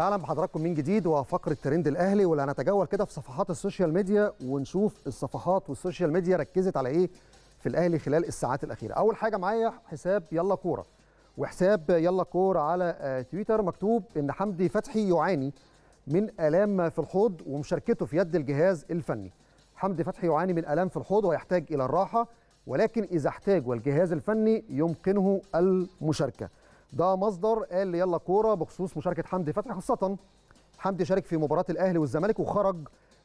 اهلا بحضراتكم من جديد وفقره ترند الاهلي واللي هنتجول كده في صفحات السوشيال ميديا ونشوف الصفحات والسوشيال ميديا ركزت على ايه في الاهلي خلال الساعات الاخيره اول حاجه معايا حساب يلا كوره وحساب يلا كوره على آه، تويتر مكتوب ان حمدي فتحي يعاني من الام في الحوض ومشاركته في يد الجهاز الفني حمدي فتحي يعاني من الام في الحوض ويحتاج الى الراحه ولكن اذا احتاج والجهاز الفني يمكنه المشاركه ده مصدر قال لي يلا كوره بخصوص مشاركه حمدي فتحي خاصه حمدي شارك في مباراه الاهلي والزمالك وخرج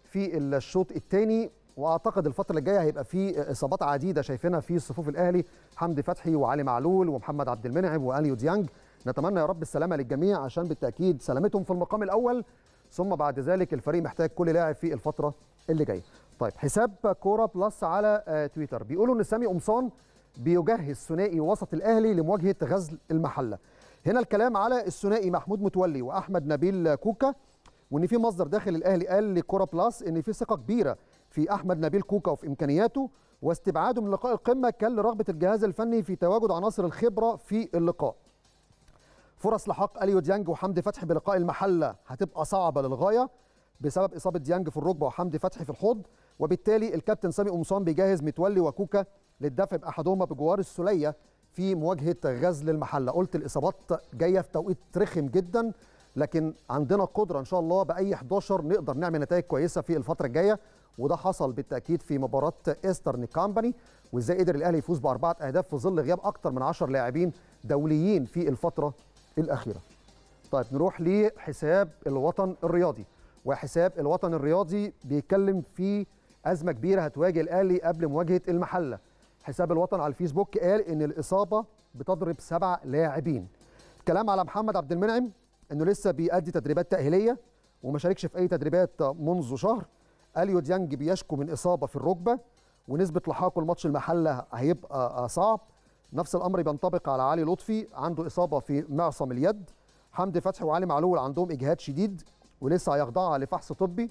في الشوط الثاني واعتقد الفتره الجايه هيبقى في اصابات عديده شايفينها في صفوف الاهلي حمدي فتحي وعلي معلول ومحمد عبد المنعم واليو ديانج نتمنى يا رب السلامه للجميع عشان بالتاكيد سلامتهم في المقام الاول ثم بعد ذلك الفريق محتاج كل لاعب في الفتره اللي جايه طيب حساب كوره بلس على آه، تويتر بيقولوا ان سامي قمصان بيجهز ثنائي وسط الاهلي لمواجهه غزل المحله هنا الكلام على الثنائي محمود متولي واحمد نبيل كوكا وان في مصدر داخل الاهلي قال لكوره بلاس ان في ثقه كبيره في احمد نبيل كوكا وفي امكانياته واستبعاده من لقاء القمه كان لرغبه الجهاز الفني في تواجد عناصر الخبره في اللقاء فرص لحق اليو ديانج وحمدي فتحي بلقاء المحله هتبقى صعبه للغايه بسبب اصابه ديانج في الركبه وحمدي فتحي في الحوض وبالتالي الكابتن سامي قمصان بيجهز متولي وكوكا للدفع بأحدهما بجوار السلية في مواجهة غزل المحلة قلت الإصابات جاية في توقيت رخم جدا لكن عندنا قدرة إن شاء الله بأي 11 نقدر نعمل نتائج كويسة في الفترة الجاية وده حصل بالتأكيد في مباراة إيسترن كامباني وإزاي قدر الأهلي يفوز بأربعة أهداف في ظل غياب اكثر من 10 لاعبين دوليين في الفترة الأخيرة طيب نروح لحساب الوطن الرياضي وحساب الوطن الرياضي بيتكلم في أزمة كبيرة هتواجه الأهلي قبل مواجهة المحلة حساب الوطن على الفيسبوك قال ان الاصابه بتضرب سبع لاعبين كلام على محمد عبد المنعم انه لسه بيأدي تدريبات تأهيلية وما شاركش في اي تدريبات منذ شهر اليو ديانج بيشكو من اصابه في الركبه ونسبه لحاقه الماتش المحله هيبقى صعب نفس الامر بينطبق على علي لطفي عنده اصابه في معصم اليد حمدي فتحي وعلي معلول عندهم اجهاد شديد ولسه هيخضعها لفحص طبي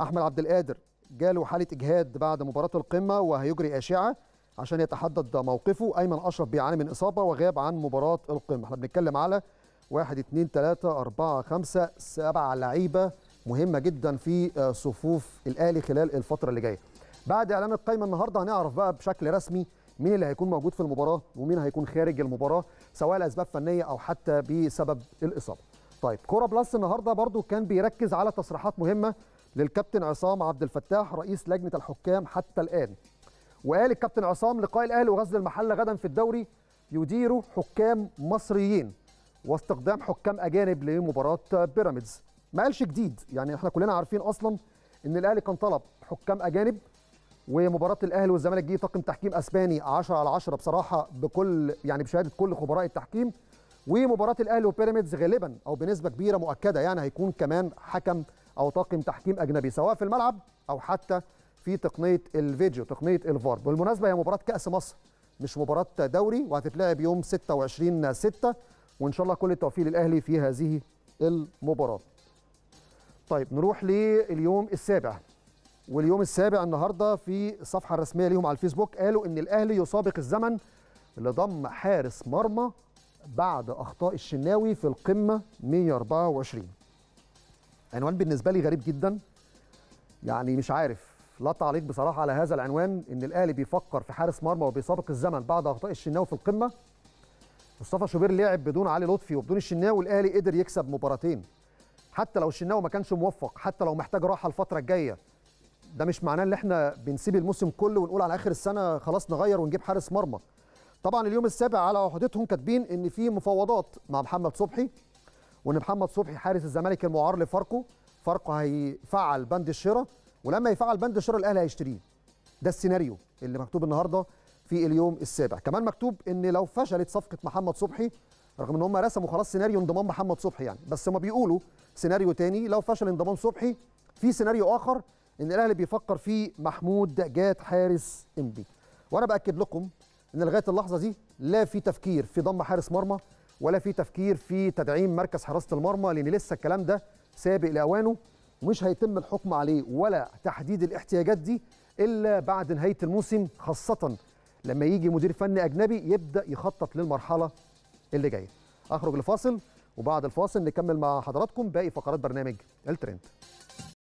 احمد عبد القادر جاله حاله اجهاد بعد مباراه القمه وهيجري اشعه عشان يتحدد موقفه ايمن اشرف بيعاني من اصابه وغاب عن مباراه القمه احنا بنتكلم على 1 2 3 4 5 7 لعيبه مهمه جدا في آه، صفوف الاهلي خلال الفتره اللي جايه بعد اعلان القائمه النهارده هنعرف بقى بشكل رسمي مين اللي هيكون موجود في المباراه ومين هيكون خارج المباراه سواء لاسباب فنيه او حتى بسبب الاصابه طيب كوره بلس النهارده برضو كان بيركز على تصريحات مهمه للكابتن عصام عبد الفتاح رئيس لجنه الحكام حتى الان وقال الكابتن عصام لقاء الاهلي وغزل المحله غدا في الدوري يديره حكام مصريين واستخدام حكام اجانب لمباراه بيراميدز ما قالش جديد يعني احنا كلنا عارفين اصلا ان الاهلي كان طلب حكام اجانب ومباراه الاهلي والزمالك دي طاقم تحكيم اسباني 10 على 10 بصراحه بكل يعني بشهاده كل خبراء التحكيم ومباراه الاهلي وبيراميدز غالبا او بنسبه كبيره مؤكده يعني هيكون كمان حكم او طاقم تحكيم اجنبي سواء في الملعب او حتى في تقنيه الفيديو تقنيه الفار بالمناسبه هي مباراه كاس مصر مش مباراه دوري وهتتلعب يوم 26 6 وان شاء الله كل التوفيق للاهلي في هذه المباراه طيب نروح لليوم السابع واليوم السابع النهارده في الصفحه الرسميه ليهم على الفيسبوك قالوا ان الاهلي يسابق الزمن لضم حارس مرمى بعد اخطاء الشناوي في القمه 124 عنوان بالنسبه لي غريب جدا يعني مش عارف لا تعليق بصراحه على هذا العنوان ان الاهلي بيفكر في حارس مرمى وبيسابق الزمن بعد اخطاء الشناوي في القمه مصطفى شوبير لعب بدون علي لطفي وبدون الشناوي والاهلي قدر يكسب مباراتين حتى لو الشناوي ما كانش موفق حتى لو محتاج راحه الفتره الجايه ده مش معناه ان احنا بنسيب الموسم كله ونقول على اخر السنه خلاص نغير ونجيب حارس مرمى طبعا اليوم السابع على عهدتهم كاتبين ان في مفاوضات مع محمد صبحي وان محمد صبحي حارس الزمالك المعار لفاركو فاركو هيفعل بند الشراء ولما يفعل بند الشراء الاهلي هيشتريه ده السيناريو اللي مكتوب النهارده في اليوم السابع كمان مكتوب ان لو فشلت صفقه محمد صبحي رغم ان هم رسموا خلاص سيناريو انضمام محمد صبحي يعني بس ما بيقولوا سيناريو تاني لو فشل انضمام صبحي في سيناريو اخر ان الاهلي بيفكر في محمود جات حارس انبي وانا باكد لكم ان لغايه اللحظه دي لا في تفكير في ضم حارس مرمى ولا في تفكير في تدعيم مركز حراسه المرمى لان لسه الكلام ده سابق لاوانه ومش هيتم الحكم عليه ولا تحديد الاحتياجات دي الا بعد نهايه الموسم خاصه لما يجي مدير فني اجنبي يبدا يخطط للمرحله اللي جايه اخرج لفاصل وبعد الفاصل نكمل مع حضراتكم باقي فقرات برنامج الترند